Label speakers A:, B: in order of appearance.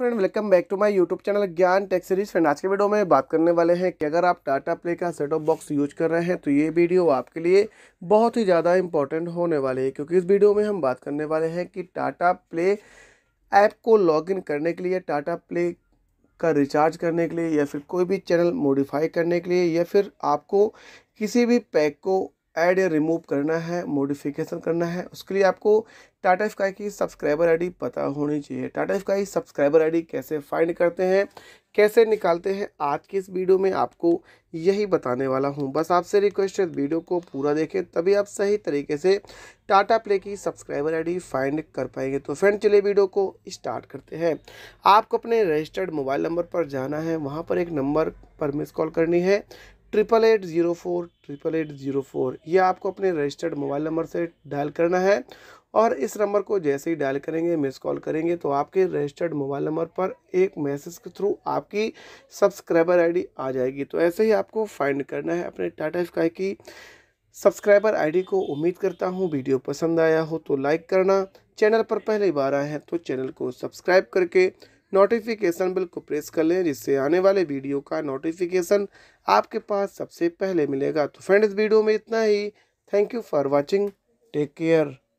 A: friend welcome back to my YouTube channel Gyan tech series friend आज के video में बात करने वाले हैं कि अगर आप टाटा प्ले का सेट ऑफ बॉक्स यूज कर रहे हैं तो ये वीडियो आपके लिए बहुत ही ज़्यादा इंपॉर्टेंट होने वाली है क्योंकि इस वीडियो में हम बात करने वाले हैं कि टाटा प्ले ऐप को लॉग करने के लिए टाटा प्ले का रिचार्ज करने के लिए या फिर कोई भी चैनल मोडिफाई करने के लिए या फिर आपको किसी भी पैक को ऐड या रिमूव करना है मॉडिफिकेशन करना है उसके लिए आपको टाटा स्काई की सब्सक्राइबर आईडी पता होनी चाहिए टाटा स्काई सब्सक्राइबर आईडी कैसे फाइंड करते हैं कैसे निकालते हैं आज की इस वीडियो में आपको यही बताने वाला हूं बस आपसे रिक्वेस्ट है वीडियो को पूरा देखें तभी आप सही तरीके से टाटा प्ले की सब्सक्राइबर आई फाइंड कर पाएंगे तो फ्रेंड चलिए वीडियो को स्टार्ट करते हैं आपको अपने रजिस्टर्ड मोबाइल नंबर पर जाना है वहाँ पर एक नंबर पर मिस कॉल करनी है triple eight zero four triple eight zero four ये आपको अपने रजिस्टर्ड मोबाइल नंबर से डायल करना है और इस नंबर को जैसे ही डायल करेंगे मिस कॉल करेंगे तो आपके रजिस्टर्ड मोबाइल नंबर पर एक मैसेज के थ्रू आपकी सब्सक्राइबर आईडी आ जाएगी तो ऐसे ही आपको फाइंड करना है अपने टाटा स्काई की सब्सक्राइबर आईडी को उम्मीद करता हूँ वीडियो पसंद आया हो तो लाइक करना चैनल पर पहली बार आए हैं तो चैनल को सब्सक्राइब करके नोटिफिकेशन बिल को प्रेस कर लें जिससे आने वाले वीडियो का नोटिफिकेशन आपके पास सबसे पहले मिलेगा तो फ्रेंड इस वीडियो में इतना ही thank you for watching take care